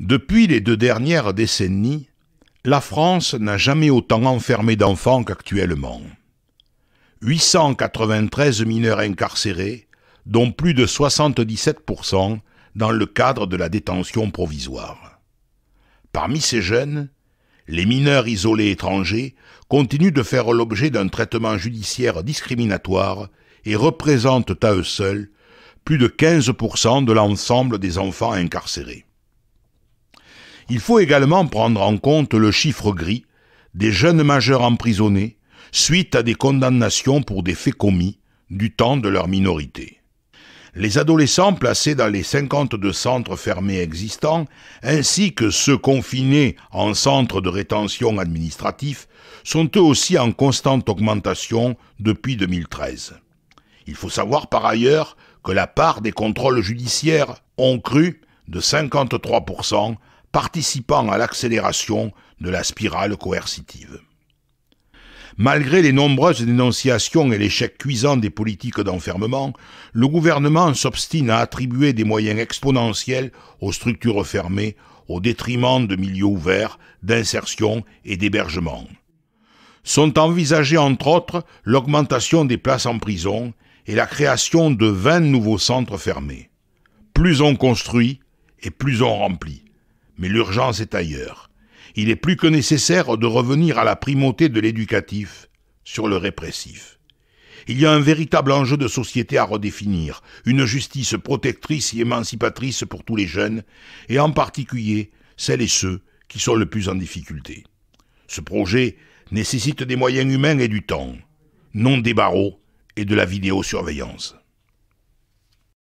Depuis les deux dernières décennies, la France n'a jamais autant enfermé d'enfants qu'actuellement. 893 mineurs incarcérés, dont plus de 77% dans le cadre de la détention provisoire. Parmi ces jeunes, les mineurs isolés étrangers continuent de faire l'objet d'un traitement judiciaire discriminatoire et représentent à eux seuls plus de 15% de l'ensemble des enfants incarcérés. Il faut également prendre en compte le chiffre gris des jeunes majeurs emprisonnés suite à des condamnations pour des faits commis du temps de leur minorité. Les adolescents placés dans les 52 centres fermés existants, ainsi que ceux confinés en centres de rétention administratif, sont eux aussi en constante augmentation depuis 2013. Il faut savoir par ailleurs que la part des contrôles judiciaires ont cru de 53% participant à l'accélération de la spirale coercitive. Malgré les nombreuses dénonciations et l'échec cuisant des politiques d'enfermement, le gouvernement s'obstine à attribuer des moyens exponentiels aux structures fermées au détriment de milieux ouverts, d'insertion et d'hébergement. Sont envisagées entre autres l'augmentation des places en prison et la création de 20 nouveaux centres fermés. Plus on construit et plus on remplit. Mais l'urgence est ailleurs. Il est plus que nécessaire de revenir à la primauté de l'éducatif sur le répressif. Il y a un véritable enjeu de société à redéfinir, une justice protectrice et émancipatrice pour tous les jeunes, et en particulier celles et ceux qui sont le plus en difficulté. Ce projet nécessite des moyens humains et du temps, non des barreaux et de la vidéosurveillance.